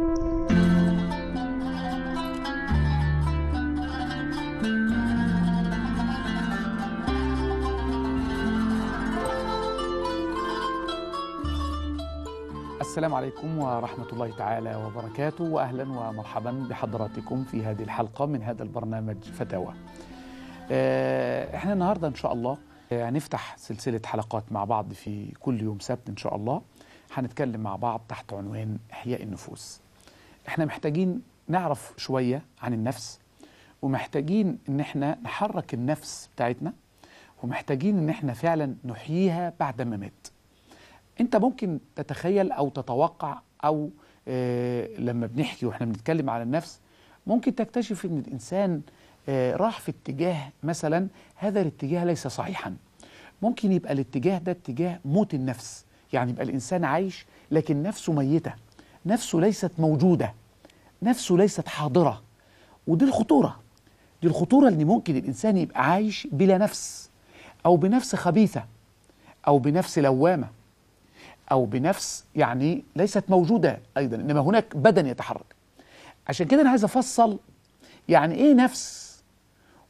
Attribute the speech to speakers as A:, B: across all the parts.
A: السلام عليكم ورحمة الله تعالى وبركاته وأهلا ومرحبا بحضراتكم في هذه الحلقة من هذا البرنامج فتاوى آه، احنا النهاردة إن شاء الله آه، هنفتح سلسلة حلقات مع بعض في كل يوم سبت إن شاء الله هنتكلم مع بعض تحت عنوان إحياء النفوس احنا محتاجين نعرف شوية عن النفس ومحتاجين ان احنا نحرك النفس بتاعتنا ومحتاجين ان احنا فعلا نحييها بعد ما مات انت ممكن تتخيل او تتوقع او اه لما بنحكي واحنا بنتكلم على النفس ممكن تكتشف ان الانسان اه راح في اتجاه مثلا هذا الاتجاه ليس صحيحا ممكن يبقى الاتجاه ده اتجاه موت النفس يعني يبقى الانسان عايش لكن نفسه ميته نفسه ليست موجودة نفسه ليست حاضرة ودي الخطورة دي الخطورة اللي ممكن الإنسان يبقى عايش بلا نفس أو بنفس خبيثة أو بنفس لوامة أو بنفس يعني ليست موجودة أيضا إنما هناك بدن يتحرك عشان كده أنا عايز أفصل يعني إيه نفس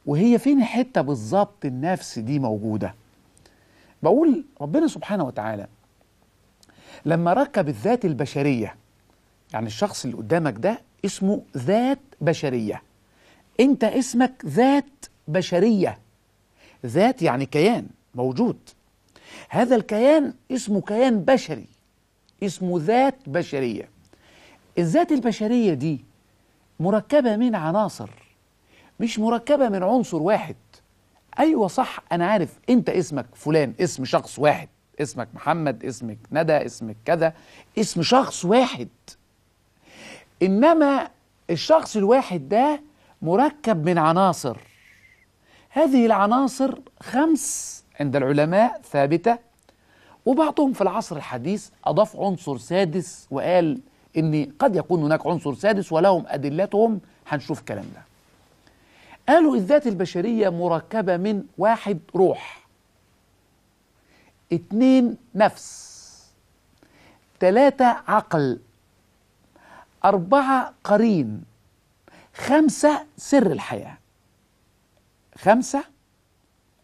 A: وهي فين حتة بالظبط النفس دي موجودة بقول ربنا سبحانه وتعالى لما ركب الذات البشرية يعني الشخص اللي قدامك ده اسمه ذات بشرية انت اسمك ذات بشرية ذات يعني كيان موجود هذا الكيان اسمه كيان بشري اسمه ذات بشرية الذات البشرية دي مركبة من عناصر مش مركبة من عنصر واحد أيوة صح أنا عارف أنت اسمك فلان اسم شخص واحد اسمك محمد اسمك ندى اسمك كذا اسم شخص واحد انما الشخص الواحد ده مركب من عناصر هذه العناصر خمس عند العلماء ثابته وبعضهم في العصر الحديث اضاف عنصر سادس وقال ان قد يكون هناك عنصر سادس ولهم ادلتهم هنشوف الكلام ده قالوا الذات البشريه مركبه من واحد روح اتنين نفس تلاتة عقل أربعة قرين خمسة سر الحياة خمسة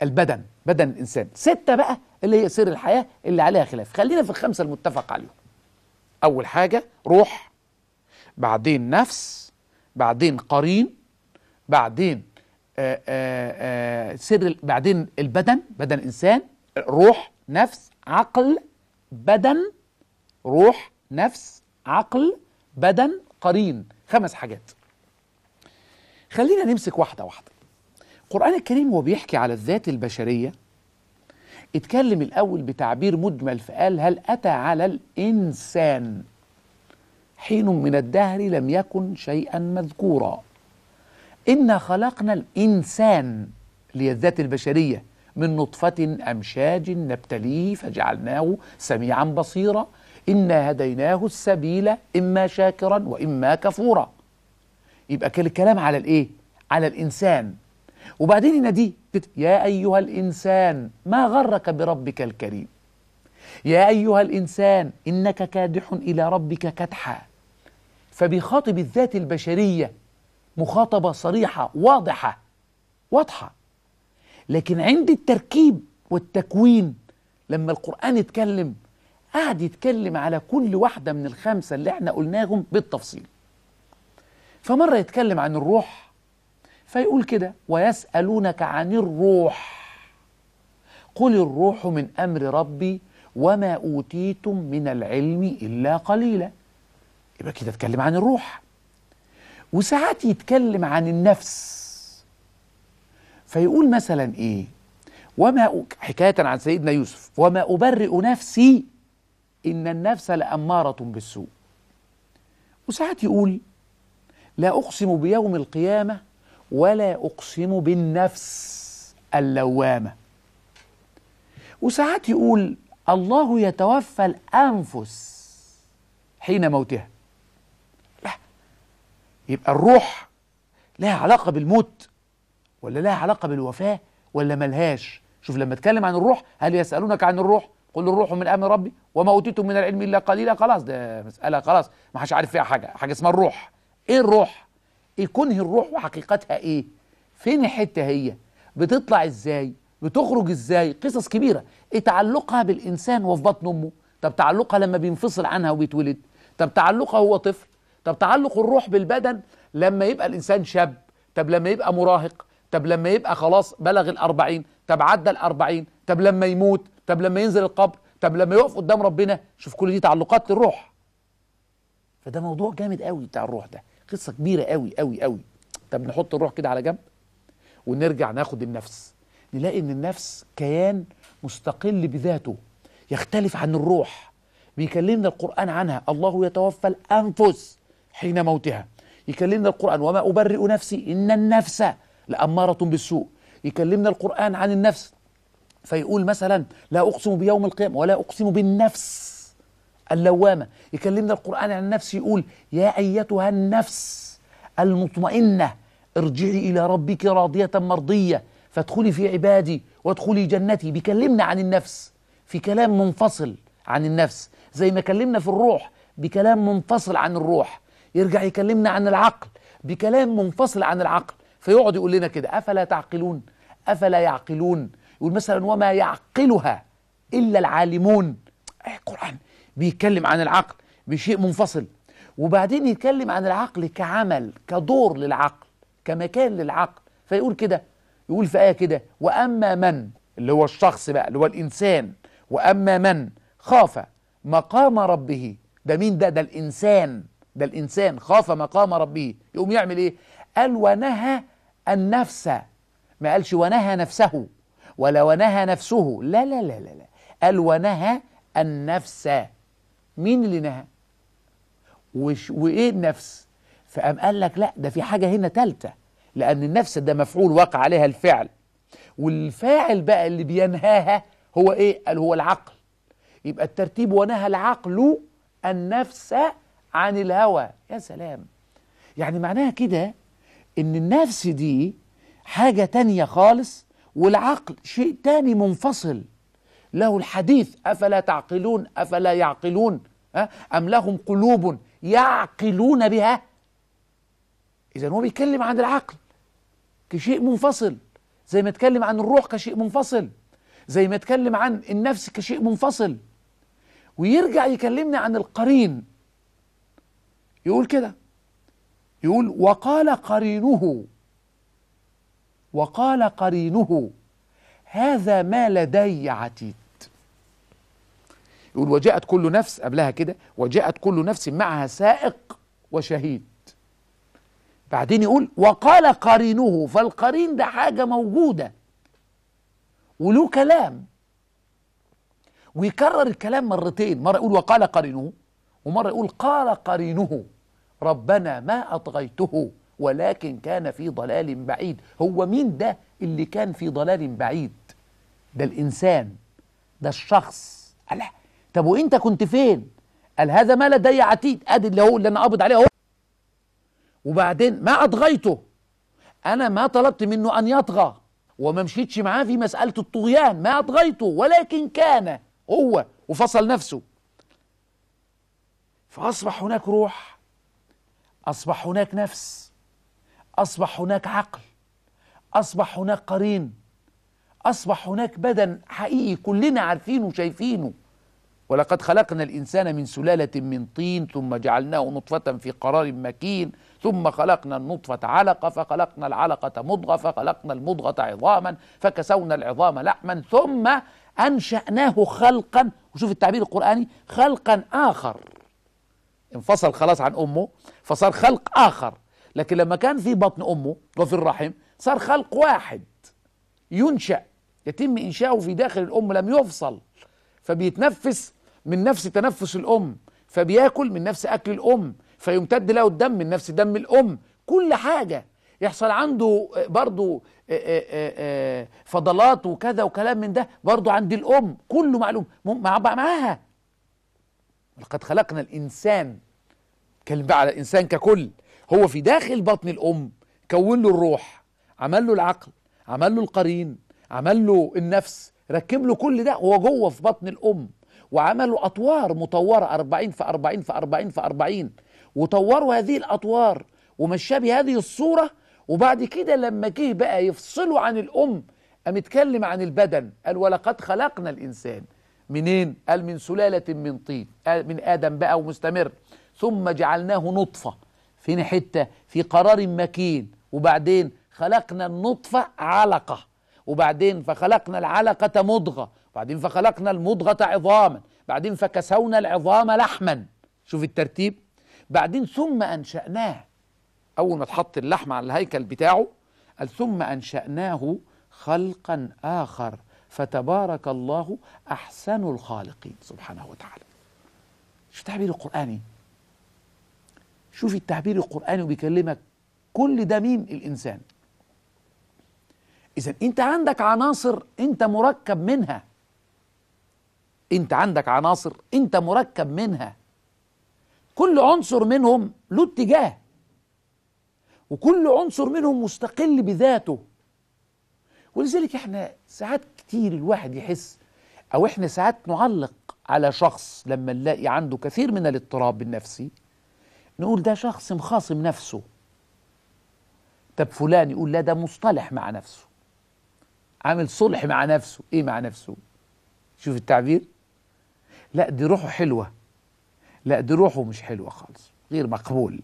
A: البدن بدن الإنسان ستة بقى اللي هي سر الحياة اللي عليها خلاف خلينا في الخمسة المتفق عليهم أول حاجة روح بعدين نفس بعدين قرين بعدين آآ آه، آآ آه، آه، سر بعدين البدن بدن إنسان روح نفس عقل بدن روح نفس عقل بدن قرين خمس حاجات خلينا نمسك واحدة واحدة القرآن الكريم وهو بيحكي على الذات البشرية اتكلم الأول بتعبير مجمل فقال هل أتى على الإنسان حين من الدهر لم يكن شيئا مذكورا إنا خلقنا الإنسان للذات البشرية من نطفة أمشاج نبتليه فجعلناه سميعا بصيرا إنا هديناه السبيل إما شاكرا وإما كفورا يبقى كل الكلام على الإيه؟ على الإنسان وبعدين دي يا أيها الإنسان ما غرك بربك الكريم يا أيها الإنسان إنك كادح إلى ربك كدحا فبيخاطب الذات البشرية مخاطبة صريحة واضحة واضحة لكن عند التركيب والتكوين لما القرآن اتكلم قعد يتكلم على كل واحدة من الخمسة اللي احنا قلناهم بالتفصيل فمرة يتكلم عن الروح فيقول كده ويسألونك عن الروح قل الروح من أمر ربي وما أوتيتم من العلم إلا قليلا يبقى كده اتكلم عن الروح وساعات يتكلم عن النفس فيقول مثلا ايه وما حكايه عن سيدنا يوسف وما ابرئ نفسي إن النفس لأمارة بالسوء وساعات يقول لا أقسم بيوم القيامة ولا أقسم بالنفس اللوامة وساعات يقول الله يتوفى الأنفس حين موتها لا يبقى الروح لها علاقة بالموت ولا لها علاقة بالوفاة ولا ملهاش شوف لما اتكلم عن الروح هل يسألونك عن الروح قل الروح من امر ربي وما اوتيتم من العلم الا قليلا خلاص ده مساله خلاص ما حدش عارف فيها حاجه حاجه اسمها الروح ايه الروح ايه كنه الروح وحقيقتها ايه فين الحته هي بتطلع ازاي بتخرج ازاي قصص كبيره ايه تعلقها بالانسان وفي بطن امه طب تعلقها لما بينفصل عنها وبيتولد طب تعلقها هو طفل طب تعلق الروح بالبدن لما يبقى الانسان شاب طب لما يبقى مراهق طب لما يبقى خلاص بلغ الأربعين طب عدى الأربعين طب لما يموت طب لما ينزل القبر طب لما يقف قدام ربنا شوف كل دي تعلقات للروح فده موضوع جامد قوي بتاع الروح ده قصه كبيره قوي قوي قوي طب نحط الروح كده على جنب ونرجع ناخد النفس نلاقي ان النفس كيان مستقل بذاته يختلف عن الروح بيكلمنا القرآن عنها الله يتوفى الأنفس حين موتها يكلمنا القرآن وما أبرئ نفسي إن النفس لأمارة بالسوء يكلمنا القرآن عن النفس فيقول مثلا لا أقسم بيوم القيامة ولا أقسم بالنفس اللوامة يكلمنا القرآن عن النفس يقول يا أيتها النفس المطمئنة ارجعي إلى ربك راضية مرضية فادخلي في عبادي وادخلي جنتي بيكلمنا عن النفس في كلام منفصل عن النفس زي ما كلمنا في الروح بكلام منفصل عن الروح يرجع يكلمنا عن العقل بكلام منفصل عن العقل فيقعد يقول لنا كده أفلا تعقلون أفلا يعقلون يقول مثلا وما يعقلها إلا العالمون إيه القرآن بيتكلم عن العقل بشيء منفصل وبعدين يتكلم عن العقل كعمل كدور للعقل كمكان للعقل فيقول كده يقول في آية كده وأما من اللي هو الشخص بقى اللي هو الإنسان وأما من خاف مقام ربه ده مين ده ده الإنسان ده الإنسان خاف مقام ربه يقوم يعمل إيه قال ونهى النفس ما قالش ونهى نفسه ولا ونهى نفسه لا لا لا لا, قال ونهى النفس مين اللي نهى وش وايه النفس فقام قال لك لا ده في حاجه هنا تالته لان النفس ده مفعول وقع عليها الفعل والفاعل بقى اللي بينهاها هو ايه قال هو العقل يبقى الترتيب ونهى العقل النفس عن الهوى يا سلام يعني معناها كده ان النفس دي حاجة تانية خالص والعقل شيء تاني منفصل له الحديث أفلا تعقلون أفلا يعقلون أم لهم قلوب يعقلون بها إذا هو بيتكلم عن العقل كشيء منفصل زي ما اتكلم عن الروح كشيء منفصل زي ما اتكلم عن النفس كشيء منفصل ويرجع يكلمنا عن القرين يقول كده يقول وقال قرينه وقال قرينه هذا ما لدي عتيد يقول وجاءت كل نفس قبلها كده وجاءت كل نفس معها سائق وشهيد بعدين يقول وقال قرينه فالقرين ده حاجة موجودة وله كلام ويكرر الكلام مرتين مرة يقول وقال قرينه ومرة يقول قال قرينه ربنا ما أطغيته ولكن كان في ضلال بعيد هو مين ده اللي كان في ضلال بعيد ده الإنسان ده الشخص ألا طب وانت كنت فين قال هذا ما لدي عتيد ادي اللي هو اللي انا قابض عليه اهو وبعدين ما اطغيته انا ما طلبت منه ان يطغى وما مشيتش معاه في مساله الطغيان ما اطغيته ولكن كان هو وفصل نفسه فاصبح هناك روح اصبح هناك نفس أصبح هناك عقل أصبح هناك قرين أصبح هناك بدن حقيقي كلنا عارفينه وشايفينه ولقد خلقنا الإنسان من سلالة من طين ثم جعلناه نطفة في قرار مكين ثم خلقنا النطفة علقة فخلقنا العلقة مضغة فخلقنا المضغة عظاما فكسونا العظام لحما ثم أنشأناه خلقا وشوف التعبير القرآني خلقا آخر انفصل خلاص عن أمه فصار خلق آخر لكن لما كان في بطن امه وفي الرحم صار خلق واحد ينشا يتم انشاؤه في داخل الام لم يفصل فبيتنفس من نفس تنفس الام فبياكل من نفس اكل الام فيمتد له الدم من نفس دم الام كل حاجه يحصل عنده برضه آه، آه، آه، فضلات وكذا وكلام من ده برضه عند الام كله معلوم مع معاها لقد خلقنا الانسان كلمة على الانسان ككل هو في داخل بطن الأم كون له الروح عمل له العقل عمل له القرين عمل له النفس ركب له كل ده هو جوه في بطن الأم وعملوا أطوار مطورة 40 في 40 في 40 في 40 وطوروا هذه الأطوار ومشاه بهذه الصورة وبعد كده لما جه بقى يفصلوا عن الأم قام اتكلم عن البدن قال ولقد خلقنا الإنسان منين؟ قال من سلالة من طين من آدم بقى ومستمر ثم جعلناه نطفة فين حتة في قرار مكين وبعدين خلقنا النطفة علقة وبعدين فخلقنا العلقة مضغة بعدين فخلقنا المضغة عظاما بعدين فكسونا العظام لحما شوف الترتيب بعدين ثم أنشأناه أول ما تحط اللحم على الهيكل بتاعه قال ثم أنشأناه خلقا آخر فتبارك الله أحسن الخالقين سبحانه وتعالى شو تعبير القرآني شوف التعبير القرآني وبيكلمك كل ده مين الإنسان إذا أنت عندك عناصر أنت مركب منها أنت عندك عناصر أنت مركب منها كل عنصر منهم له اتجاه وكل عنصر منهم مستقل بذاته ولذلك احنا ساعات كتير الواحد يحس او احنا ساعات نعلق على شخص لما نلاقي عنده كثير من الاضطراب النفسي نقول ده شخص مخاصم نفسه طب فلان يقول لا ده مصطلح مع نفسه عامل صلح مع نفسه ايه مع نفسه شوف التعبير لا دي روحه حلوه لا دي روحه مش حلوه خالص غير مقبول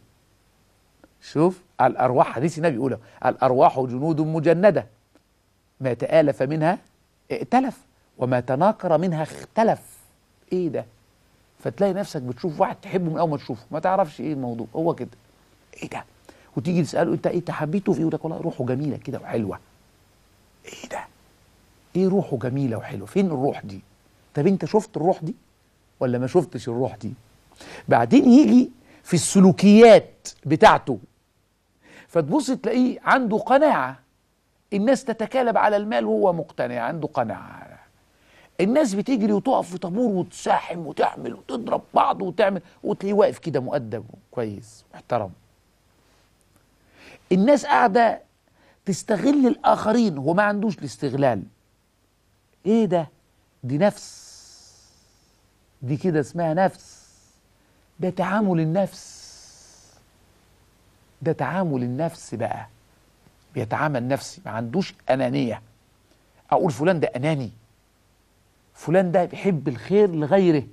A: شوف الارواح حديث النبي يقوله الارواح جنود مجنده ما تآلف منها ائتلف وما تناكر منها اختلف ايه ده فتلاقي نفسك بتشوف واحد تحبه من اول ما تشوفه ما تعرفش ايه الموضوع هو كده ايه ده وتيجي تساله انت ايه حبيته في ايه يقول والله روحه جميله كده وحلوه ايه ده ايه روحه جميله وحلوه فين الروح دي طب انت شفت الروح دي ولا ما شفتش الروح دي بعدين يجي في السلوكيات بتاعته فتبص تلاقيه عنده قناعه الناس تتكالب على المال وهو مقتنع عنده قناعه الناس بتجري وتقف في طابور وتساحم وتعمل وتضرب بعض وتعمل وتلاقيه واقف كده مؤدب كويس محترم الناس قاعده تستغل الاخرين هو ما عندوش الاستغلال ايه ده دي نفس دي كده اسمها نفس ده تعامل النفس ده تعامل النفس بقى بيتعامل نفسي ما عندوش انانيه اقول فلان ده اناني فلان ده بيحب الخير لغيره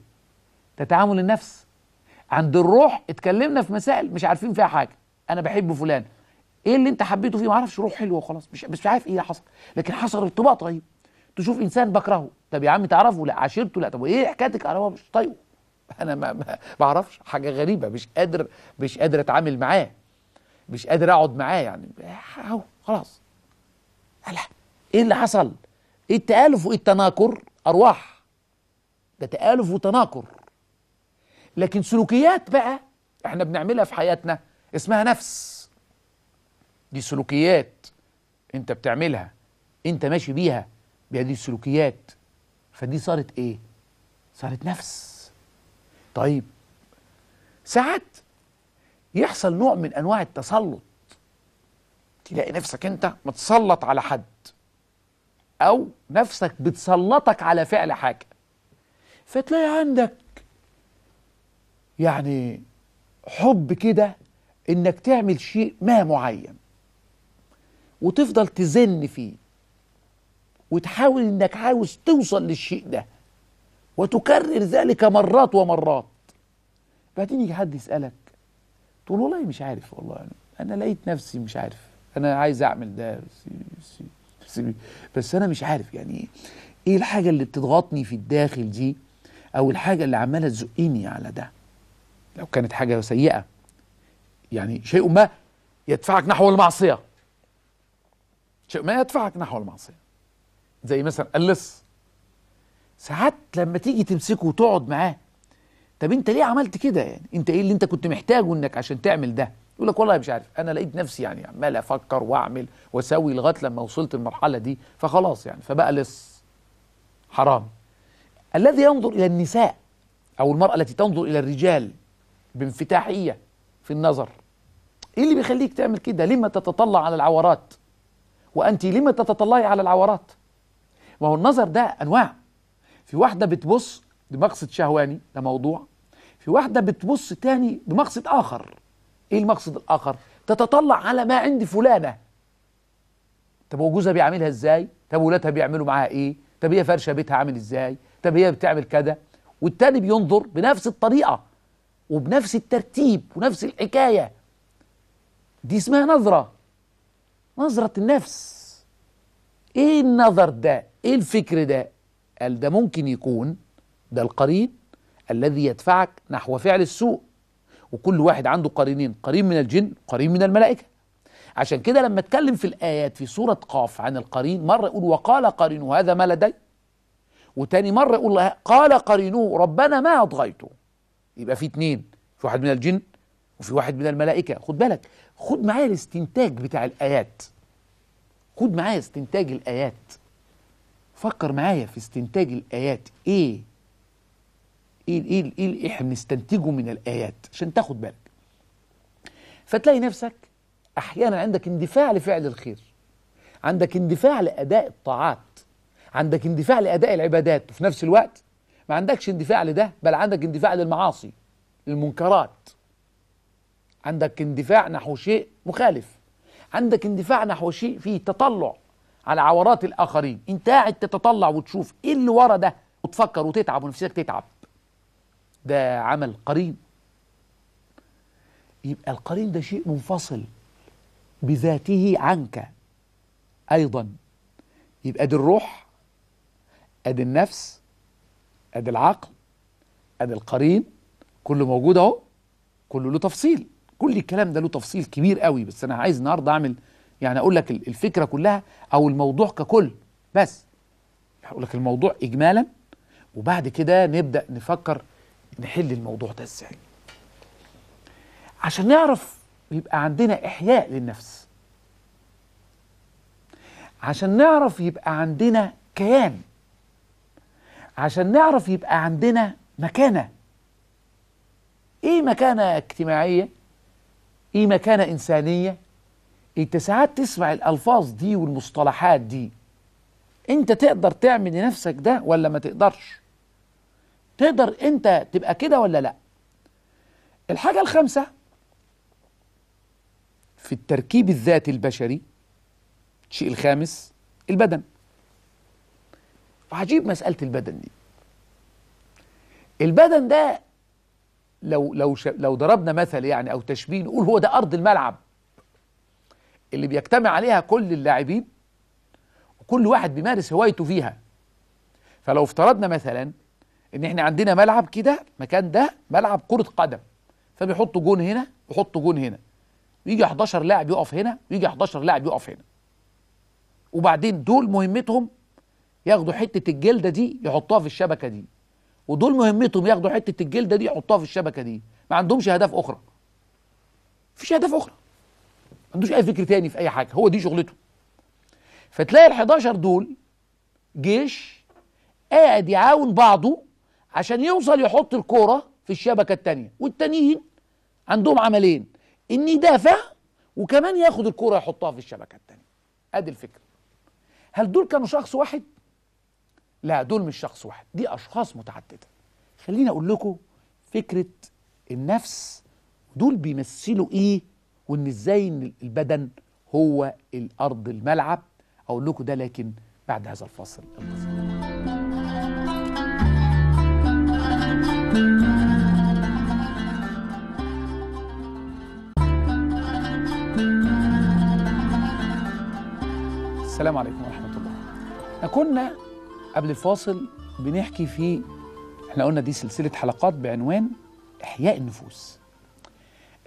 A: ده تعامل النفس عند الروح اتكلمنا في مسائل مش عارفين فيها حاجه انا بحب فلان ايه اللي انت حبيته فيه ما اعرفش روح حلوه وخلاص مش مش عارف ايه حصل لكن حصل ارتباط طيب تشوف انسان بكرهه طب يا عم تعرفه لا عشرته لا طب ايه حكايتك انا مش طيب انا ما, بعرفش حاجه غريبه مش قادر مش قادر اتعامل معاه مش قادر اقعد معاه يعني اهو خلاص لا ايه اللي حصل ايه التالف وايه التناكر أرواح ده تآلف وتناقر لكن سلوكيات بقى احنا بنعملها في حياتنا اسمها نفس دي سلوكيات انت بتعملها انت ماشي بيها بهذه السلوكيات فدي صارت ايه صارت نفس طيب ساعات يحصل نوع من انواع التسلط تلاقي نفسك انت متسلط على حد او نفسك بتسلطك على فعل حاجه فتلاقي عندك يعني حب كده انك تعمل شيء ما معين وتفضل تزن فيه وتحاول انك عاوز توصل للشيء ده وتكرر ذلك مرات ومرات بعدين يجي حد يسالك تقول والله مش عارف والله يعني انا لقيت نفسي مش عارف انا عايز اعمل ده بس بس انا مش عارف يعني ايه الحاجه اللي بتضغطني في الداخل دي او الحاجه اللي عماله تزقني على ده لو كانت حاجه سيئه يعني شيء ما يدفعك نحو المعصيه شيء ما يدفعك نحو المعصيه زي مثلا اللص ساعات لما تيجي تمسكه وتقعد معاه طب انت ليه عملت كده يعني انت ايه اللي انت كنت محتاجه انك عشان تعمل ده يقول لك والله مش عارف انا لقيت نفسي يعني عمال افكر واعمل واسوي لغايه لما وصلت المرحله دي فخلاص يعني فبقى لص حرام الذي ينظر الى النساء او المراه التي تنظر الى الرجال بانفتاحيه في النظر ايه اللي بيخليك تعمل كده لما تتطلع على العورات وانت لما تتطلعي على العورات ما هو النظر ده انواع في واحده بتبص بمقصد شهواني ده موضوع في واحده بتبص تاني بمقصد اخر ايه المقصد الاخر تتطلع على ما عند فلانه طب وجوزها بيعملها ازاي طب ولادها بيعملوا معاها ايه طب هي فارشه بيتها عامل ازاي طب هي بتعمل كذا والتاني بينظر بنفس الطريقه وبنفس الترتيب ونفس الحكايه دي اسمها نظره نظره النفس ايه النظر ده ايه الفكر ده قال ده ممكن يكون ده القرين الذي يدفعك نحو فعل السوء وكل واحد عنده قرينين قرين من الجن قرين من الملائكة عشان كده لما اتكلم في الآيات في سورة قاف عن القرين مرة يقول وقال قرينه هذا ما لدي وتاني مرة يقول قال قرينه ربنا ما أطغيته يبقى في اتنين في واحد من الجن وفي واحد من الملائكة خد بالك خد معايا الاستنتاج بتاع الآيات خد معايا استنتاج الآيات فكر معايا في استنتاج الآيات إيه إيه-, ايه ايه ايه اللي احنا بنستنتجه من الايات عشان تاخد بالك فتلاقي نفسك احيانا عندك اندفاع لفعل الخير عندك اندفاع لاداء الطاعات عندك اندفاع لاداء العبادات وفي نفس الوقت ما عندكش اندفاع لده بل عندك اندفاع للمعاصي للمنكرات عندك اندفاع نحو شيء مخالف عندك اندفاع نحو شيء فيه تطلع على عورات الاخرين انت قاعد تتطلع وتشوف ايه اللي ورا ده وتفكر وتتعب ونفسك تتعب ده عمل قرين يبقى القرين ده شيء منفصل بذاته عنك أيضا يبقى دي الروح أدي النفس أدي العقل أدي القرين كله موجود أهو كله له تفصيل كل الكلام ده له تفصيل كبير قوي بس أنا عايز النهارده أعمل يعني أقول لك الفكرة كلها أو الموضوع ككل بس هقول لك الموضوع إجمالا وبعد كده نبدأ نفكر نحل الموضوع ده ازاي عشان نعرف يبقى عندنا إحياء للنفس عشان نعرف يبقى عندنا كيان عشان نعرف يبقى عندنا مكانة ايه مكانة اجتماعية ايه مكانة انسانية إيه انت ساعات تسمع الالفاظ دي والمصطلحات دي انت تقدر تعمل لنفسك ده ولا ما تقدرش تقدر انت تبقى كده ولا لا الحاجة الخامسة في التركيب الذاتي البشري الشيء الخامس البدن وهجيب مسألة البدن دي البدن ده لو لو لو ضربنا مثل يعني او تشبيه نقول هو ده ارض الملعب اللي بيجتمع عليها كل اللاعبين وكل واحد بيمارس هوايته فيها فلو افترضنا مثلا ان احنا عندنا ملعب كده مكان ده ملعب كره قدم فبيحطوا جون هنا ويحطوا جون هنا ويجي 11 لاعب يقف هنا ويجي 11 لاعب يقف هنا وبعدين دول مهمتهم ياخدوا حته الجلده دي يحطوها في الشبكه دي ودول مهمتهم ياخدوا حته الجلده دي يحطوها في الشبكه دي ما عندهمش اهداف اخرى فيش اهداف اخرى ما عندوش اي فكر تاني في اي حاجه هو دي شغلته فتلاقي ال 11 دول جيش قاعد يعاون بعضه عشان يوصل يحط الكوره في الشبكه الثانيه والتانيين عندهم عملين ان يدافع وكمان ياخد الكوره يحطها في الشبكه الثانيه ادي الفكره هل دول كانوا شخص واحد لا دول مش شخص واحد دي اشخاص متعدده خليني اقول لكم فكره النفس دول بيمثلوا ايه وان ازاي ان البدن هو الارض الملعب اقول لكم ده لكن بعد هذا الفصل القصير السلام عليكم ورحمة الله كنا قبل الفاصل بنحكي في احنا قلنا دي سلسلة حلقات بعنوان إحياء النفوس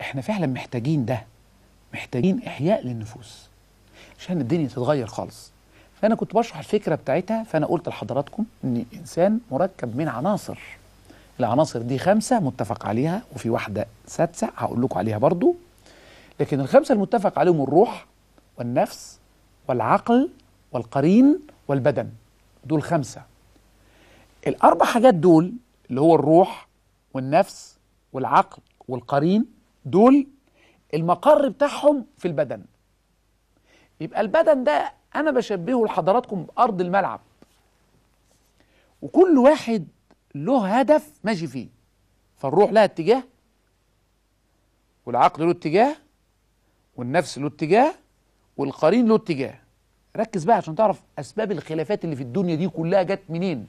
A: احنا فعلا محتاجين ده محتاجين إحياء للنفوس عشان الدنيا تتغير خالص فأنا كنت بشرح الفكرة بتاعتها فأنا قلت لحضراتكم إن الإنسان مركب من عناصر العناصر دي خمسة متفق عليها وفي واحدة سادسة هقول لكم عليها برضو لكن الخمسة المتفق عليهم الروح والنفس والعقل والقرين والبدن دول خمسة الأربع حاجات دول اللي هو الروح والنفس والعقل والقرين دول المقر بتاعهم في البدن يبقى البدن ده أنا بشبهه لحضراتكم بأرض الملعب وكل واحد له هدف ماشي فيه فالروح لها اتجاه والعقل له اتجاه والنفس له اتجاه والقرين له اتجاه ركز بقى عشان تعرف اسباب الخلافات اللي في الدنيا دي كلها جت منين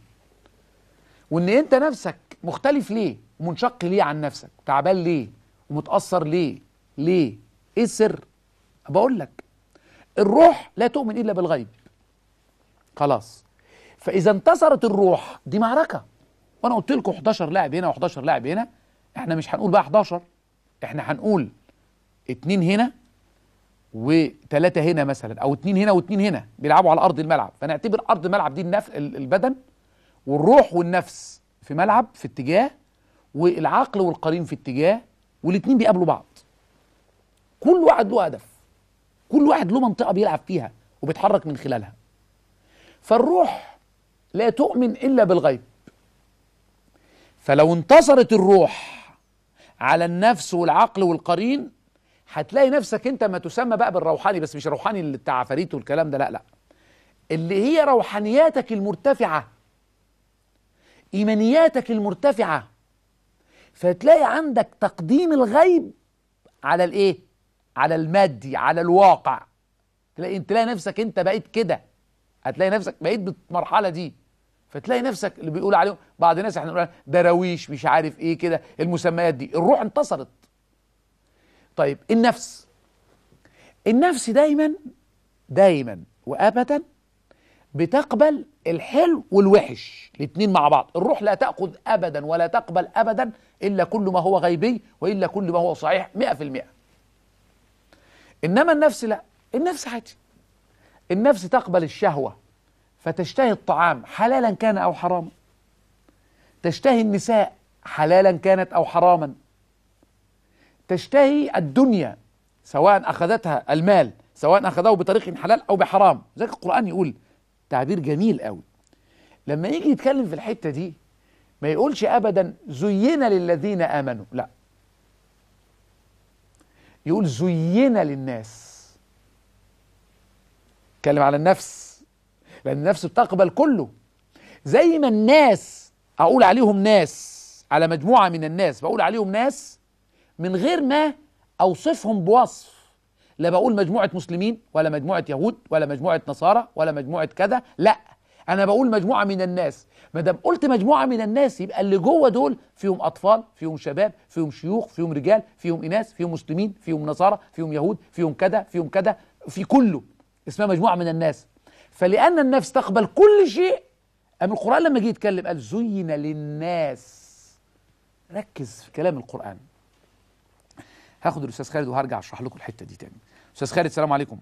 A: وان انت نفسك مختلف ليه ومنشق ليه عن نفسك تعبان ليه ومتاثر ليه ليه ايه السر بقول لك الروح لا تؤمن الا بالغيب خلاص فاذا انتصرت الروح دي معركه وانا قلت لكم 11 لاعب هنا و11 لاعب هنا احنا مش هنقول بقى 11 احنا هنقول اتنين هنا وثلاثة هنا مثلا أو اتنين هنا واتنين هنا بيلعبوا على أرض الملعب فنعتبر أرض الملعب دي النف... البدن والروح والنفس في ملعب في اتجاه والعقل والقرين في اتجاه والاتنين بيقابلوا بعض كل واحد له هدف كل واحد له منطقة بيلعب فيها وبيتحرك من خلالها فالروح لا تؤمن إلا بالغيب فلو انتصرت الروح على النفس والعقل والقرين هتلاقي نفسك انت ما تسمى بقى بالروحاني بس مش روحاني اللي بتاع عفاريت والكلام ده لا لا اللي هي روحانياتك المرتفعه ايمانياتك المرتفعه فتلاقي عندك تقديم الغيب على الايه على المادي على الواقع تلاقي تلاقي نفسك انت بقيت كده هتلاقي نفسك بقيت بالمرحله دي فتلاقي نفسك اللي بيقول عليهم بعض الناس احنا بنقول دراويش مش عارف ايه كده المسميات دي الروح انتصرت طيب النفس النفس دايما دايما وابدا بتقبل الحلو والوحش الاثنين مع بعض الروح لا تأخذ أبدا ولا تقبل أبدا إلا كل ما هو غيبي وإلا كل ما هو صحيح 100% المئة إنما النفس لا النفس عادي النفس تقبل الشهوة فتشتهي الطعام حلالا كان أو حراما تشتهي النساء حلالا كانت أو حراما تشتهي الدنيا سواء أخذتها المال سواء أخذه بطريق حلال أو بحرام ذلك القرآن يقول تعبير جميل قوي لما يجي يتكلم في الحتة دي ما يقولش أبدا زين للذين آمنوا لا يقول زين للناس اتكلم على النفس لأن النفس بتقبل كله زي ما الناس أقول عليهم ناس على مجموعة من الناس بقول عليهم ناس من غير ما أوصفهم بوصف لا بقول مجموعة مسلمين ولا مجموعة يهود ولا مجموعة نصارى ولا مجموعة كذا لا أنا بقول مجموعة من الناس ما دام قلت مجموعة من الناس يبقى اللي جوه دول فيهم أطفال فيهم شباب فيهم شيوخ فيهم رجال فيهم إناث فيهم مسلمين فيهم نصارى فيهم يهود فيهم كذا فيهم كذا في كله اسمها مجموعة من الناس فلأن النفس تقبل كل شيء أم القرآن لما جه يتكلم قال زين للناس ركز في كلام القرآن هاخد الاستاذ خالد وهرجع اشرح لكم الحته دي تاني استاذ خالد السلام عليكم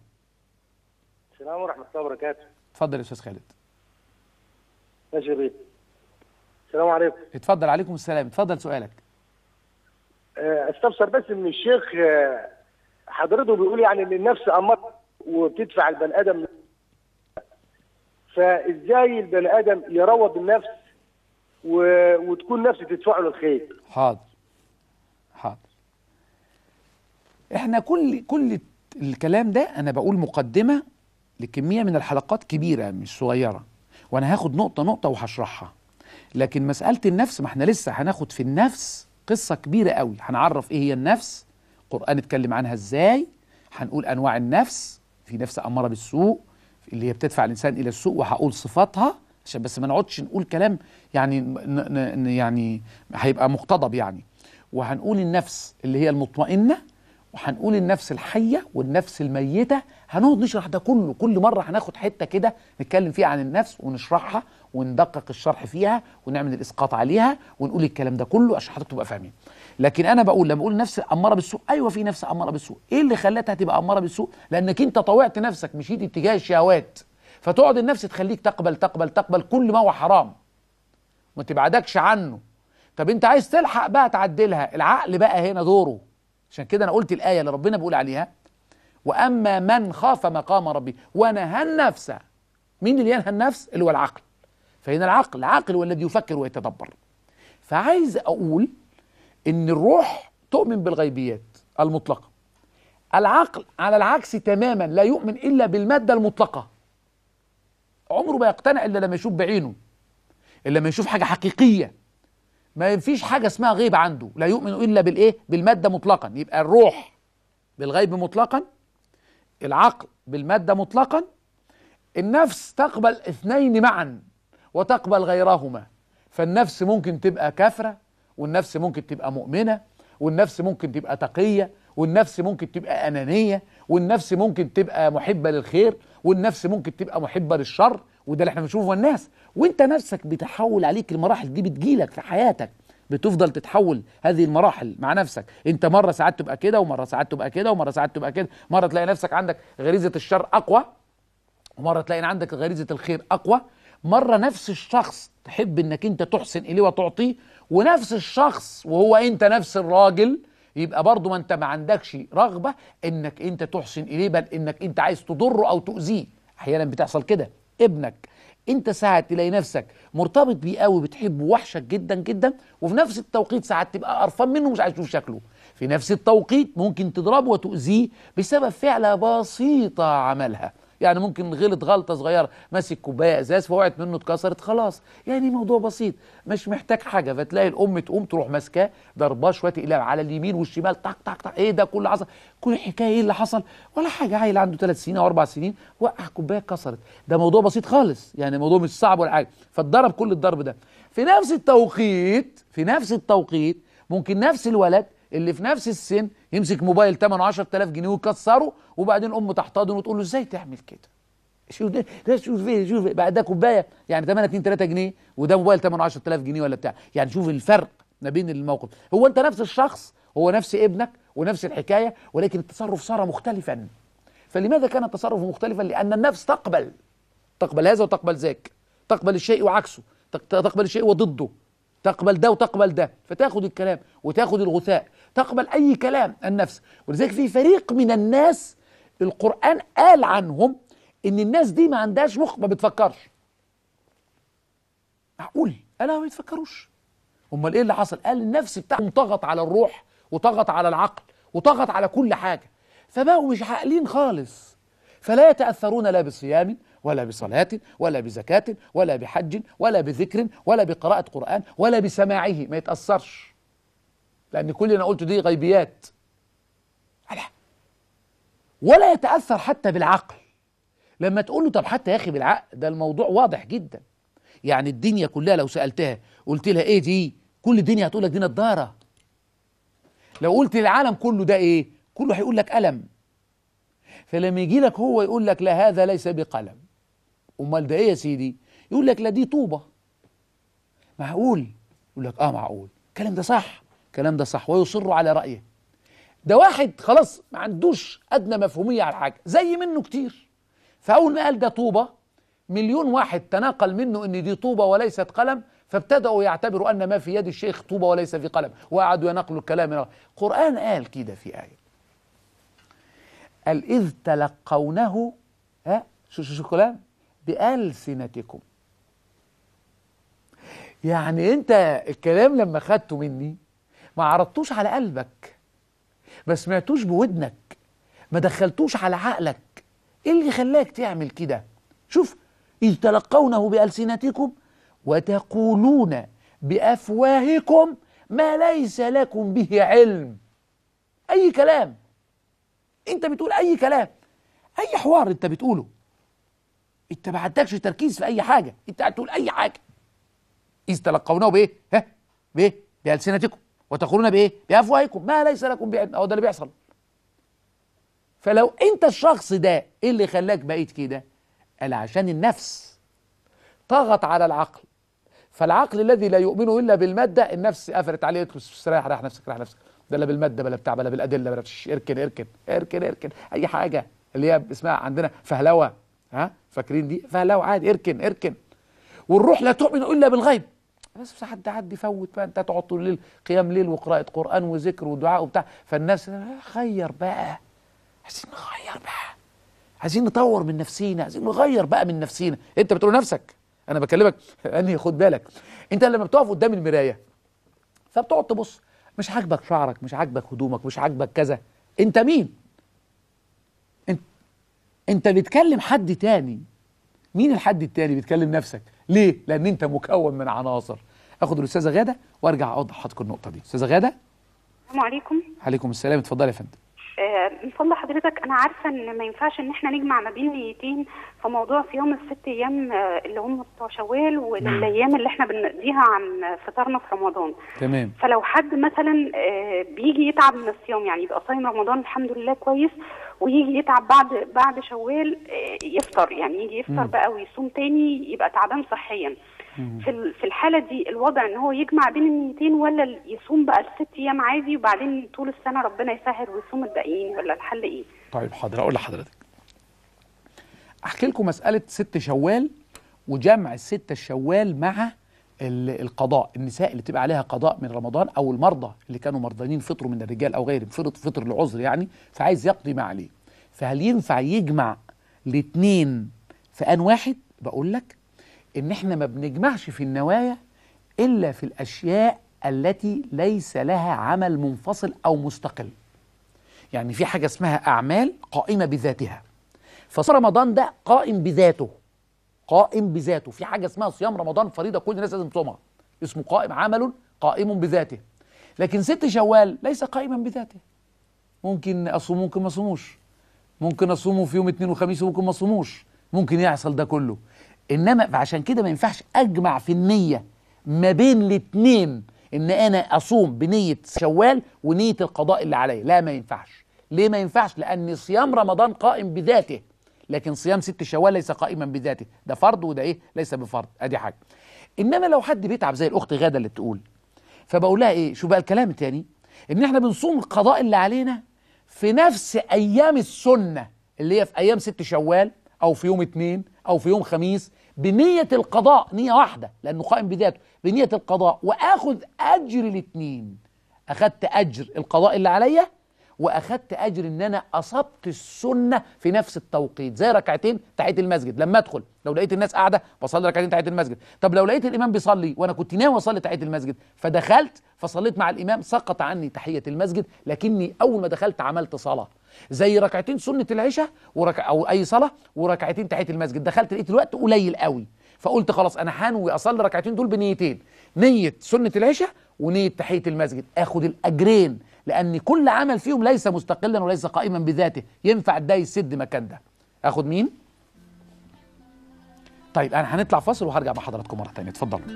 A: السلام ورحمه الله وبركاته اتفضل يا استاذ خالد ماشي بيه السلام عليكم اتفضل عليكم السلام اتفضل سؤالك آه، استفسر بس من الشيخ آه، حضرته بيقول يعني ان النفس امر وبتدفع البني ادم فازاي البني ادم يروض النفس و... وتكون نفسه تدفعه للخير حاضر احنا كل كل الكلام ده انا بقول مقدمه لكميه من الحلقات كبيره مش صغيره وانا هاخد نقطه نقطه وهشرحها لكن مساله النفس ما احنا لسه هناخد في النفس قصه كبيره قوي هنعرف ايه هي النفس القران اتكلم عنها ازاي هنقول انواع النفس في نفس اماره بالسوء اللي هي بتدفع الانسان الى السوء وهقول صفاتها عشان بس ما نقعدش نقول كلام يعني ن ن يعني هيبقى مقتضب يعني وهنقول النفس اللي هي المطمئنه وهنقول النفس الحية والنفس الميتة هنقعد نشرح ده كله كل مرة هناخد حتة كده نتكلم فيها عن النفس ونشرحها وندقق الشرح فيها ونعمل الإسقاط عليها ونقول الكلام ده كله عشان حضرتك تبقى فاهمين لكن أنا بقول لما أقول نفس أمارة بالسوء أيوة في نفس أمارة بالسوء إيه اللي خلتها تبقى أمارة بالسوء لأنك أنت طوعت نفسك مشيت اتجاه الشهوات فتقعد النفس تخليك تقبل تقبل تقبل كل ما هو حرام ما تبعدكش عنه طب انت عايز تلحق بقى تعدلها العقل بقى هنا دوره عشان كده انا قلت الايه اللي ربنا بيقول عليها واما من خاف مقام ربه ونهى النفس مين اللي ينهى النفس اللي هو العقل فهنا العقل العقل هو الذي يفكر ويتدبر فعايز اقول ان الروح تؤمن بالغيبيات المطلقه العقل على العكس تماما لا يؤمن الا بالماده المطلقه عمره ما يقتنع الا لما يشوف بعينه الا لما يشوف حاجه حقيقيه ما فيش حاجة اسمها غيب عنده لا يؤمن إلا بالإيه بالمادة مطلقا يبقى الروح بالغيب مطلقا العقل بالمادة مطلقا النفس تقبل اثنين معا وتقبل غيرهما فالنفس ممكن تبقى كافرة والنفس ممكن تبقى مؤمنة والنفس ممكن تبقى تقية والنفس ممكن تبقى أنانية والنفس ممكن تبقى محبة للخير والنفس ممكن تبقى محبة للشر وده اللي احنا بنشوفه الناس وانت نفسك بتحول عليك المراحل دي بتجيلك في حياتك بتفضل تتحول هذه المراحل مع نفسك انت مره ساعات تبقى كده ومره ساعات تبقى كده ومره ساعات تبقى كده مره تلاقي نفسك عندك غريزه الشر اقوى ومره تلاقي عندك غريزه الخير اقوى مره نفس الشخص تحب انك انت تحسن اليه وتعطيه ونفس الشخص وهو انت نفس الراجل يبقى برضه ما انت ما عندكش رغبه انك انت تحسن اليه بل انك انت عايز تضره او تؤذيه احيانا بتحصل كده ابنك انت ساعة تلاقي نفسك مرتبط بيه قوي بتحبه وحشك جدا جدا وفي نفس التوقيت ساعات تبقى قرفان منه ومش عايز تشوف شكله في نفس التوقيت ممكن تضربه وتؤذيه بسبب فعلة بسيطة عملها يعني ممكن غلط غلطه صغيره ماسك كوبايه ازاز فوقعت منه اتكسرت خلاص يعني موضوع بسيط مش محتاج حاجه فتلاقي الام تقوم تروح ماسكاه ضرباه شويه تقلب على اليمين والشمال طق طق طق ايه ده كل حصل كل الحكايه ايه اللي حصل ولا حاجه عيل عنده ثلاث سنين او اربع سنين وقع كوبايه اتكسرت ده موضوع بسيط خالص يعني موضوع مش صعب ولا حاجه فاتضرب كل الضرب ده في نفس التوقيت في نفس التوقيت ممكن نفس الولد اللي في نفس السن يمسك موبايل ثمنه 10000 جنيه ويكسره وبعدين امه تحتضنه وتقول له ازاي تعمل كده شوف ده شوف فيه شوف بقى ده كوبايه يعني 8 2 3 جنيه وده موبايل ثمنه 10000 جنيه ولا بتاع يعني شوف الفرق ما بين الموقف هو انت نفس الشخص هو نفس ابنك ونفس الحكايه ولكن التصرف صار مختلفا فلماذا كان التصرف مختلفا لان النفس تقبل تقبل هذا وتقبل ذاك تقبل الشيء وعكسه تقبل الشيء وضده تقبل ده وتقبل ده فتاخد الكلام وتاخد الغثاء تقبل أي كلام النفس ولذلك في فريق من الناس القرآن قال عنهم إن الناس دي ما عندهاش مخ ما بتفكرش معقول قال ما بيتفكروش امال ايه اللي حصل قال النفس بتاعهم طغت على الروح وطغت على العقل وطغت على كل حاجه فبقوا مش عاقلين خالص فلا يتاثرون لا بصيام ولا بصلاة ولا بزكاة ولا بحج ولا بذكر ولا بقراءة قرآن ولا بسماعه ما يتأثرش لأن كل اللي أنا قلته دي غيبيات لا ولا يتأثر حتى بالعقل لما تقول له طب حتى يا أخي بالعقل ده الموضوع واضح جدا يعني الدنيا كلها لو سألتها قلت لها إيه دي كل الدنيا هتقول لك دي نضارة لو قلت للعالم كله ده إيه كله هيقول لك ألم فلما يجي لك هو يقول لك لا هذا ليس بقلم امال ده ايه يا سيدي يقول لك لا دي طوبه معقول يقول لك اه معقول الكلام ده صح الكلام ده صح ويصر على رأيه ده واحد خلاص ما عندوش أدنى مفهومية على حاجة زي منه كتير فأول ما قال ده طوبة مليون واحد تناقل منه ان دي طوبة وليست قلم فابتدأوا يعتبروا أن ما في يد الشيخ طوبة وليس في قلم وقعدوا ينقلوا الكلام القرآن قال كده في آية قال إذ تلقونه ها شو شو شو كلام بألسنتكم يعني أنت الكلام لما خدته مني ما عرضتوش على قلبك ما سمعتوش بودنك ما دخلتوش على عقلك ايه اللي خلاك تعمل كده شوف إذ تلقونه بألسنتكم وتقولون بأفواهكم ما ليس لكم به علم أي كلام أنت بتقول أي كلام أي حوار أنت بتقوله أنت ما عندكش تركيز في أي حاجة أنت تقول أي حاجة إذ تلقونه بإيه؟ ها؟ بإيه؟ بألسنتكم وتقولون بايه بافواهكم ما ليس لكم بعلم او ده اللي بيحصل فلو انت الشخص ده ايه اللي خلاك بقيت كده قال عشان النفس طغت على العقل فالعقل الذي لا يؤمن الا بالماده النفس قفلت عليه ادخل استريح راح نفسك راح نفسك ده لا بالماده بلا بتاع بلا بالادله بلا اركن اركن اركن اركن اي حاجه اللي هي اسمها عندنا فهلوه ها فاكرين دي فهلوه عادي اركن اركن
B: والروح لا تؤمن الا بالغيب
A: بس بس حد قاعد بيفوت بقى انت تقعد طول الليل قيام ليل وقراءه قران وذكر ودعاء وبتاع فالناس غير بقى عايزين نغير بقى عايزين نطور من نفسينا عايزين نغير بقى من نفسينا انت بتقول نفسك انا بكلمك انهي خد بالك انت لما بتقف قدام المرايه فبتقعد تبص مش عاجبك شعرك مش عاجبك هدومك مش عاجبك كذا انت مين انت انت بتكلم حد تاني مين الحد التاني بتكلم نفسك ليه لان انت مكون من عناصر اخد الاستاذه غاده وارجع اوضح حضرتك النقطه دي استاذه غاده السلام عليكم عليكم السلام اتفضلي يا فندم آه، من فضل حضرتك انا عارفه ان ما ينفعش ان احنا نجمع ما بين نيتين في موضوع صيام الست ايام آه، اللي هم بتوع شوال نعم. والايام اللي احنا بنقضيها عن فطارنا في رمضان تمام فلو حد مثلا آه، بيجي يتعب من الصيام يعني يبقى صايم رمضان الحمد لله كويس ويجي يتعب بعد بعد شوال آه، يفطر يعني يجي يفطر بقى ويصوم تاني يبقى تعبان صحيا في في الحاله دي الوضع ان هو يجمع بين النيتين ولا يصوم بقى الست ايام عادي وبعدين طول السنه ربنا يسهل ويصوم الباقيين ولا الحل ايه؟ طيب حاضر اقول لحضرتك احكي لكم مساله ست شوال وجمع الست الشوال مع القضاء النساء اللي تبقى عليها قضاء من رمضان او المرضى اللي كانوا مرضانين فطروا من الرجال او غيرهم فطر فطر لعذر يعني فعايز يقضي ما عليه فهل ينفع يجمع الاثنين في ان واحد بقول لك ان احنا ما بنجمعش في النوايا الا في الاشياء التي ليس لها عمل منفصل او مستقل يعني في حاجه اسمها اعمال قائمه بذاتها فصار رمضان ده قائم بذاته قائم بذاته في حاجة اسمها صيام رمضان فريضة كل الناس لازم تصومها اسمه قائم عمل قائم بذاته لكن ست شوال ليس قائما بذاته ممكن اصوم ممكن ما اصوموش ممكن اصومه في يوم اثنين وخميس وممكن ما اصوموش ممكن يحصل ده كله انما عشان كده ما ينفعش اجمع في النيه ما بين الاثنين ان انا اصوم بنيه شوال ونيه القضاء اللي عليا لا ما ينفعش ليه ما ينفعش لان صيام رمضان قائم بذاته لكن صيام ست شوال ليس قائما بذاته ده فرض وده ايه ليس بفرض ادي حاجه انما لو حد بيتعب زي الاخت غاده اللي تقول فبقول لها ايه شو بقى الكلام التاني ان احنا بنصوم القضاء اللي علينا في نفس ايام السنه اللي هي في ايام ست شوال او في يوم اثنين او في يوم خميس بنيه القضاء نيه واحده لانه قائم بذاته بنيه القضاء واخذ اجر الاثنين اخذت اجر القضاء اللي عليا واخدت اجر ان انا اصبت السنه في نفس التوقيت زي ركعتين تحيه المسجد لما ادخل لو لقيت الناس قاعده بصلي ركعتين تحيه المسجد طب لو لقيت الامام بيصلي وانا كنت ناوي اصلي تحيه المسجد فدخلت فصليت مع الامام سقط عني تحيه المسجد لكني اول ما دخلت عملت صلاه زي ركعتين سنه العشاء وركع او اي صلاه وركعتين تحيه المسجد دخلت لقيت الوقت قليل قوي فقلت خلاص انا هنوي اصلي ركعتين دول بنيتين نيه سنه العشاء ونيه تحيه المسجد اخد الاجرين لأن كل عمل فيهم ليس مستقلا وليس قائما بذاته ينفع ده يسد مكان ده آخد مين؟ طيب أنا هنطلع فاصل وهرجع مع حضراتكم مرة تانية اتفضلوا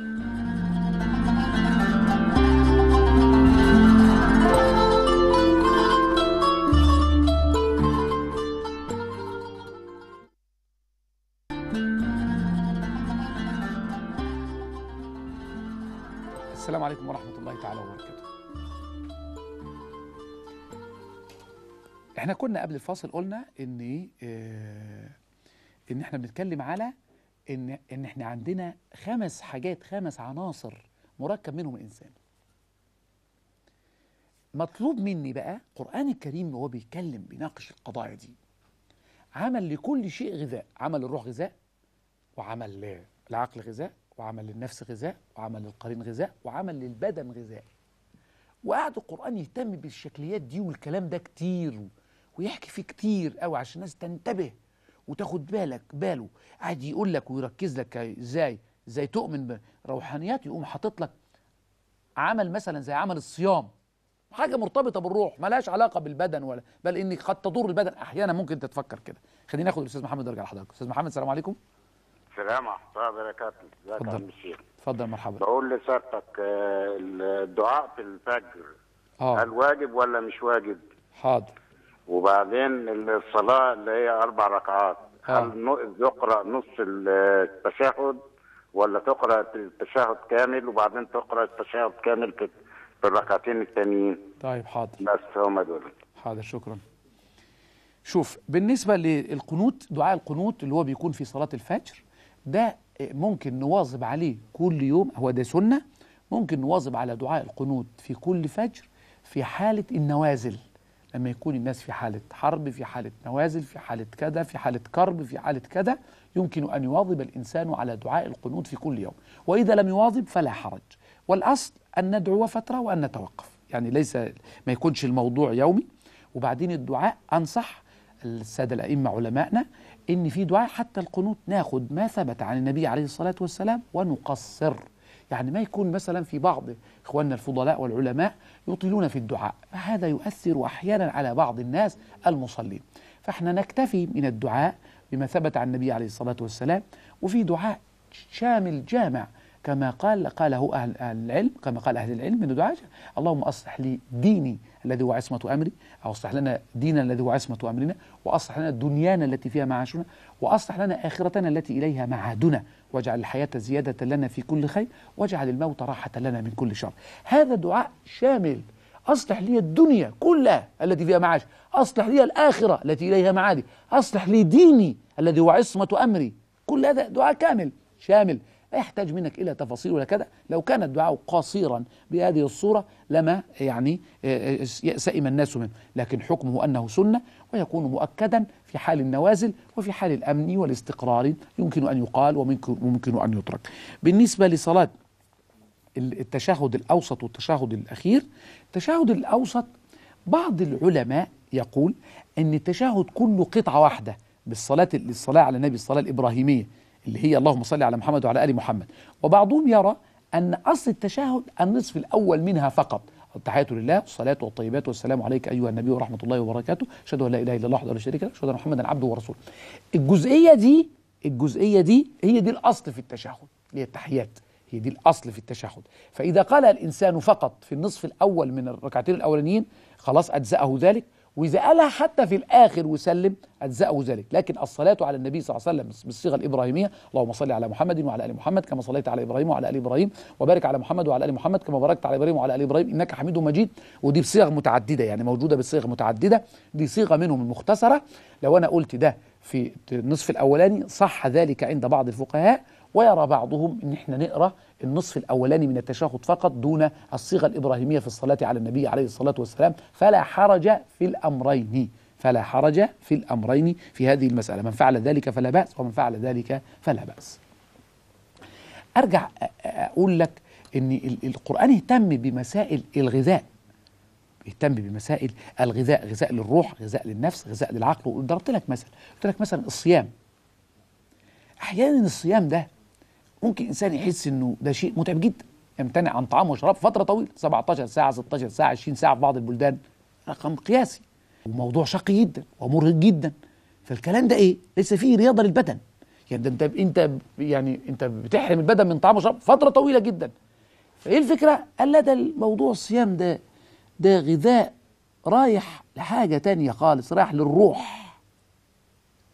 A: السلام عليكم ورحمة الله تعالى وبركاته احنا كنا قبل الفاصل قلنا ان ايه، اه ان احنا بنتكلم على ان ان احنا عندنا خمس حاجات خمس عناصر مركب منهم الانسان مطلوب مني بقى القران الكريم وهو بيتكلم بيناقش القضايا دي عمل لكل شيء غذاء عمل للروح غذاء وعمل للعقل غذاء وعمل للنفس غذاء وعمل للقرين غذاء وعمل للبدن غذاء وقعد القرآن يهتم بالشكليات دي والكلام ده كتير ويحكي فيه كتير قوي عشان الناس تنتبه وتاخد بالك باله قاعد يقول لك ويركز لك ازاي ازاي تؤمن بروحانيات يقوم حاطط لك عمل مثلا زي عمل الصيام حاجه مرتبطه بالروح ملهاش علاقه بالبدن ولا بل ان قد تضر البدن احيانا ممكن تتفكر كده خلينا ناخد الاستاذ محمد ارجع لحضرتك استاذ محمد السلام عليكم السلام ورحمه الله وبركاته ازيك يا عم الشيخ اتفضل مرحبا بقول لسيادتك آه، الدعاء في الفجر اه هل واجب ولا مش واجب حاضر وبعدين الصلاه اللي هي اربع ركعات آه. هل يقرا نص التشهد ولا تقرا التشهد كامل وبعدين تقرا التشهد كامل في الركعتين الثانيين طيب حاضر بس هم دول حاضر شكرا شوف بالنسبه للقنوت دعاء القنوت اللي هو بيكون في صلاه الفجر ده ممكن نواظب عليه كل يوم هو ده سنه ممكن نواظب على دعاء القنوت في كل فجر في حاله النوازل لما يكون الناس في حالة حرب في حالة نوازل في حالة كذا في حالة كرب في حالة كذا يمكن أن يواظب الإنسان على دعاء القنوت في كل يوم وإذا لم يواظب فلا حرج والأصل أن ندعو فترة وأن نتوقف يعني ليس ما يكونش الموضوع يومي وبعدين الدعاء أنصح السادة الأئمة علمائنا إن في دعاء حتى القنوت ناخد ما ثبت عن النبي عليه الصلاة والسلام ونقصر يعني ما يكون مثلا في بعض إخواننا الفضلاء والعلماء يطيلون في الدعاء فهذا يؤثر أحيانا على بعض الناس المصلين فإحنا نكتفي من الدعاء بما ثبت عن النبي عليه الصلاة والسلام وفي دعاء شامل جامع كما قال قاله أهل, أهل العلم كما قال أهل العلم من الدعاء اللهم أصلح لي ديني الذي هو عصمة أمري أو أصلح لنا ديننا الذي هو عصمة أمرنا وأصلح لنا دنيانا التي فيها معاشنا وأصلح لنا آخرتنا التي إليها معادنا واجعل الحياة زيادة لنا في كل خير واجعل الموت راحة لنا من كل شر هذا دعاء شامل أصلح لي الدنيا كلها التي فيها معاش أصلح لي الآخرة التي إليها معادي أصلح لي ديني الذي هو عصمة أمري كل هذا دعاء كامل شامل لا يحتاج منك إلى تفاصيل ولا كذا لو كان الدعاء قصيرا بهذه الصورة لما يعني آه، آه، سئم الناس منه لكن حكمه أنه سنة ويكون مؤكدا في حال النوازل وفي حال الأمن والاستقرار يمكن أن يقال وممكن أن يترك بالنسبة لصلاة التشهد الأوسط والتشهد الأخير التشهد الأوسط بعض العلماء يقول أن التشهد كله قطعة واحدة بالصلاة للصلاة على النبي الصلاة الإبراهيمية اللي هي اللهم صل على محمد وعلى ال محمد وبعضهم يرى ان اصل التشهد النصف الاول منها فقط التحيات لله والصلاة والطيبات والسلام عليك أيها النبي ورحمة الله وبركاته أشهد أن لا إله إلا الله وحده لا شريك له أشهد أن محمدا عبده ورسوله الجزئية دي الجزئية دي هي دي الأصل في التشهد اللي هي التحيات هي دي الأصل في التشهد فإذا قال الإنسان فقط في النصف الأول من الركعتين الأولانيين خلاص أجزأه ذلك وإذا قالها حتى في الآخر وسلم أجزأه ذلك لكن الصلاة على النبي صلى الله عليه وسلم بالصيغة الإبراهيمية اللهم صل على محمد وعلى آل محمد كما صليت على إبراهيم وعلى آل إبراهيم وبارك على محمد وعلى آل محمد كما باركت على إبراهيم وعلى آل إبراهيم إنك حميد مجيد ودي بصيغ متعددة يعني موجودة بصيغ متعددة دي صيغة منهم المختصرة لو أنا قلت ده في النصف الأولاني صح ذلك عند بعض الفقهاء ويرى بعضهم ان احنا نقرا النصف الاولاني من التشهد فقط دون الصيغه الابراهيميه في الصلاه على النبي عليه الصلاه والسلام فلا حرج في الامرين فلا حرج في الامرين في هذه المساله من فعل ذلك فلا باس ومن فعل ذلك فلا باس ارجع اقول لك ان القران اهتم بمسائل الغذاء اهتم بمسائل الغذاء غذاء للروح غذاء للنفس غذاء للعقل وضربت لك مثل قلت لك مثلا الصيام احيانا الصيام ده ممكن انسان يحس انه ده شيء متعب جدا يمتنع عن طعام وشراب فتره طويله 17 ساعه 16 ساعه 20 ساعه في بعض البلدان رقم قياسي وموضوع شقي جدا ومرهق جدا فالكلام ده ايه ليس فيه رياضه للبدن يعني انت انت يعني انت بتحرم البدن من طعام وشراب فتره طويله جدا فايه الفكره قال لا ده الموضوع الصيام ده ده غذاء رايح لحاجه تانية خالص رايح للروح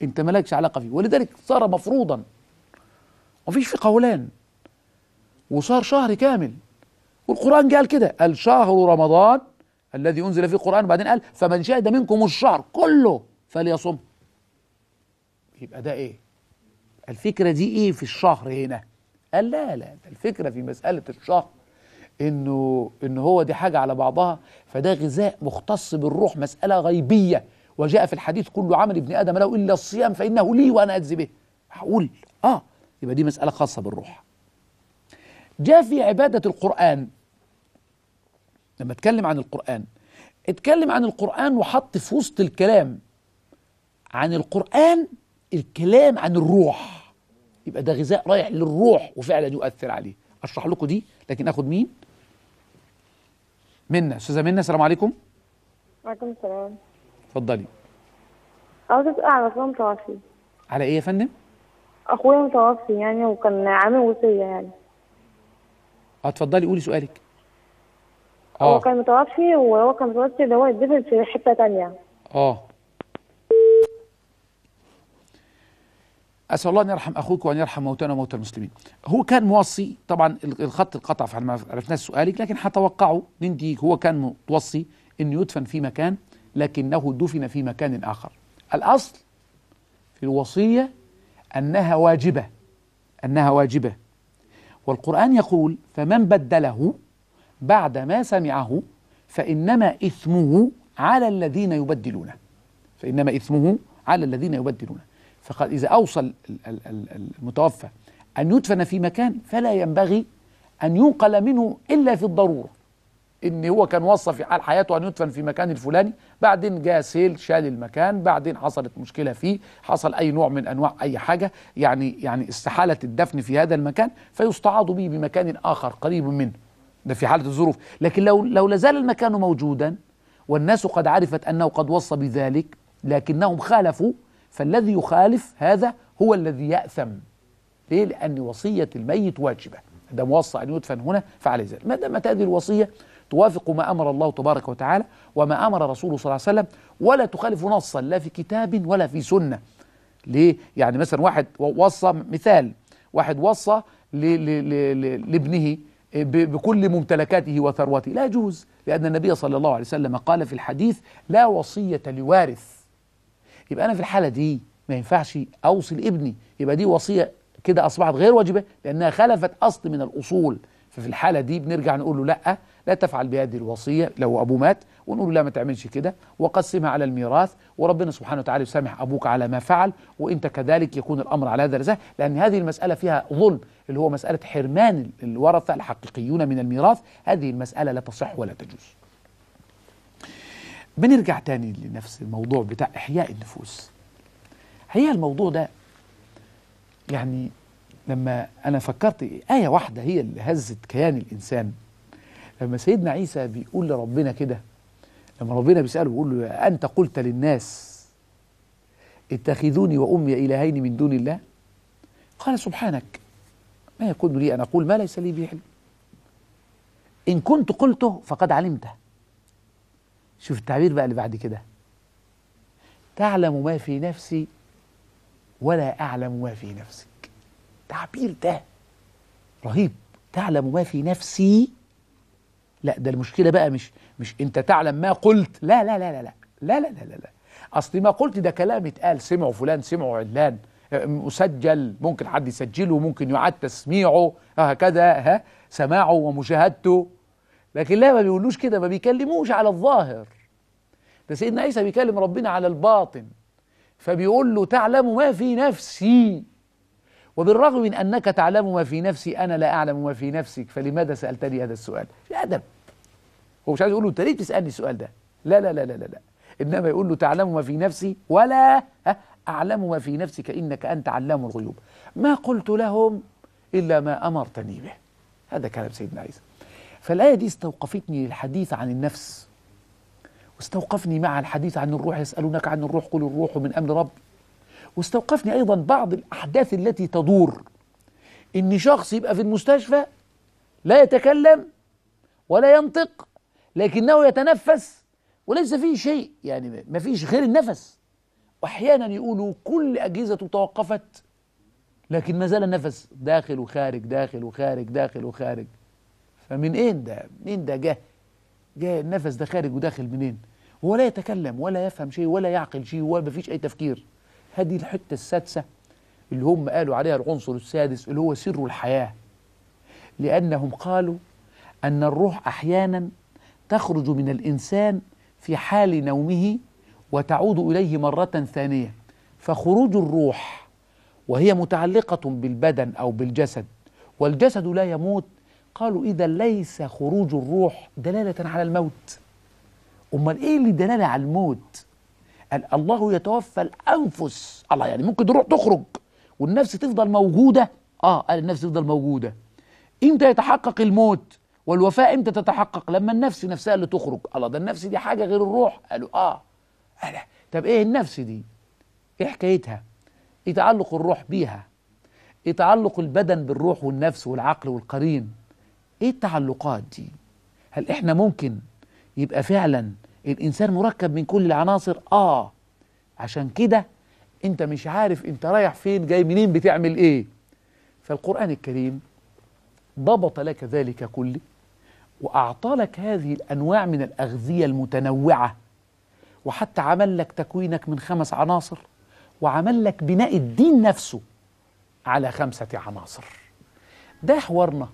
A: انت مالكش علاقه فيه ولذلك صار مفروضا مفيش في قولان وصار شهر كامل والقرآن قال كده قال شهر رمضان الذي أنزل فيه القرآن وبعدين قال فمن شهد منكم الشهر كله فليصم يبقى ده إيه الفكرة دي إيه في الشهر هنا قال لا لا الفكرة في مسألة الشهر إنه إن هو دي حاجة على بعضها فده غذاء مختص بالروح مسألة غيبية وجاء في الحديث كل عمل ابن آدم له إلا الصيام فإنه لي وأنا أجزي به معقول آه يبقى دي مسألة خاصة بالروح جاء في عبادة القرآن لما اتكلم عن القرآن اتكلم عن القرآن وحط في وسط الكلام عن القرآن الكلام عن الروح يبقى ده غذاء رايح للروح وفعلا يؤثر عليه اشرح لكم دي لكن اخد مين منا استاذه منا السلام عليكم وعليكم السلام اتفضلي عاوزه اعرف على صيام على ايه يا فندم اخويا متوفي يعني وكان عامل وصيه يعني اتفضلي قولي سؤالك هو آه. كان متوفي وهو كان متوفي ده هو يتدفن في حته تانية اه اسال الله ان يرحم اخوك وان يرحم موتانا وموتى المسلمين هو كان موصي طبعا الخط القطع على ما عرفناه سؤالك لكن هتوقعه نديك هو كان متوصي انه يدفن في مكان لكنه دفن في مكان اخر الاصل في الوصيه أنها واجبة أنها واجبة والقرآن يقول فمن بدله بعد ما سمعه فإنما إثمه على الذين يبدلونه فإنما إثمه على الذين يبدلونه فقد إذا أوصل المتوفى أن يدفن في مكان فلا ينبغي أن ينقل منه إلا في الضرورة ان هو كان وصى في حال حياته ان يدفن في مكان الفلاني بعدين جاء سيل شال المكان بعدين حصلت مشكله فيه حصل اي نوع من انواع اي حاجه يعني يعني استحاله الدفن في هذا المكان فيستعاض به بمكان اخر قريب منه ده في حاله الظروف لكن لو لو لازال المكان موجودا والناس قد عرفت انه قد وصى بذلك لكنهم خالفوا فالذي يخالف هذا هو الذي ياثم ليه لان وصيه الميت واجبه ده موصى ان يدفن هنا فعليه ذلك ما دام هذه الوصيه توافق ما أمر الله تبارك وتعالى وما أمر رسوله صلى الله عليه وسلم ولا تخالف نصا لا في كتاب ولا في سنة ليه؟ يعني مثلا واحد وصى مثال واحد وصى لابنه بكل ممتلكاته وثروته لا يجوز لأن النبي صلى الله عليه وسلم قال في الحديث لا وصية لوارث يبقى أنا في الحالة دي ما ينفعش أوصي لابني يبقى دي وصية كده أصبحت غير واجبة لأنها خلفت أصل من الأصول ففي الحالة دي بنرجع نقول له لأ لا تفعل بهذه الوصية لو أبوه مات ونقول لا ما تعملش كده وقسمها على الميراث وربنا سبحانه وتعالى يسامح أبوك على ما فعل وإنت كذلك يكون الأمر على هذا الرزاق لأن هذه المسألة فيها ظلم اللي هو مسألة حرمان الورثة الحقيقيون من الميراث هذه المسألة لا تصح ولا تجوز بنرجع تاني لنفس الموضوع بتاع إحياء النفوس هي الموضوع ده يعني لما أنا فكرت آية واحدة هي اللي هزت كيان الإنسان لما سيدنا عيسى بيقول لربنا كده لما ربنا بيسأله بيقول له أنت قلت للناس اتخذوني وأمي إلهين من دون الله قال سبحانك ما يكون لي أن أقول ما ليس لي به علم إن كنت قلته فقد علمته شوف التعبير بقى اللي بعد كده تعلم ما في نفسي ولا أعلم ما في نفسك تعبير ده رهيب تعلم ما في نفسي لا ده المشكله بقى مش مش انت تعلم ما قلت لا لا لا لا لا لا لا لا, لا. اصل ما قلت ده كلام اتقال سمعه فلان سمعه علان مسجل ممكن حد يسجله ممكن يعاد تسميعه هكذا ها سماعه ومشاهدته لكن لا ما بيقولوش كده ما بيكلموش على الظاهر ده سيدنا عيسى بيكلم ربنا على الباطن فبيقول له تعلم ما في نفسي وبالرغم من انك تعلم ما في نفسي انا لا اعلم ما في نفسك فلماذا سالتني هذا السؤال في ادب هو مش عايز يقول له انت ليه بتسالني السؤال ده لا لا لا لا لا, لا. انما يقول له تعلم ما في نفسي ولا اعلم ما في نفسك انك انت علام الغيوب ما قلت لهم الا ما امرتني به هذا كلام سيدنا عيسى فالايه دي استوقفتني للحديث عن النفس واستوقفني مع الحديث عن الروح يسالونك عن الروح قل الروح من امر ربي واستوقفني ايضا بعض الاحداث التي تدور ان شخص يبقى في المستشفى لا يتكلم ولا ينطق لكنه يتنفس وليس فيه شيء يعني ما فيش غير النفس واحيانا يقولوا كل اجهزته توقفت لكن ما زال النفس داخل وخارج داخل وخارج داخل وخارج فمن اين ده منين ده جه جه النفس ده خارج وداخل منين هو لا يتكلم ولا يفهم شيء ولا يعقل شيء ولا فيش اي تفكير هذه الحته السادسه اللي هم قالوا عليها العنصر السادس اللي هو سر الحياه لانهم قالوا ان الروح احيانا تخرج من الإنسان في حال نومه وتعود إليه مرة ثانية فخروج الروح وهي متعلقة بالبدن أو بالجسد والجسد لا يموت قالوا إذا ليس خروج الروح دلالة على الموت أمال إيه اللي دلالة على الموت قال الله يتوفى الأنفس الله يعني ممكن الروح تخرج والنفس تفضل موجودة آه قال النفس تفضل موجودة إمتى يتحقق الموت والوفاء امتى تتحقق لما النفس نفسها اللي تخرج الله ده النفس دي حاجه غير الروح قالوا اه قال طب ايه النفس دي ايه حكايتها ايه تعلق الروح بيها ايه تعلق البدن بالروح والنفس والعقل والقرين ايه التعلقات دي هل احنا ممكن يبقى فعلا الانسان مركب من كل العناصر اه عشان كده انت مش عارف انت رايح فين جاي منين بتعمل ايه فالقران الكريم ضبط لك ذلك كله وأعطى لك هذه الأنواع من الأغذية المتنوعة وحتى عمل لك تكوينك من خمس عناصر وعمل لك بناء الدين نفسه على خمسة عناصر ده حوارنا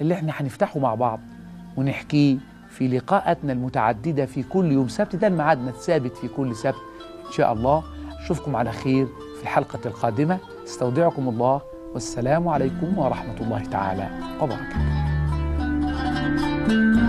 A: اللي احنا هنفتحه مع بعض ونحكيه في لقاءاتنا المتعددة في كل يوم سبت ده الميعادنا الثابت في كل سبت إن شاء الله أشوفكم على خير في الحلقة القادمة استودعكم الله والسلام عليكم ورحمة الله تعالى وبركاته Thank you.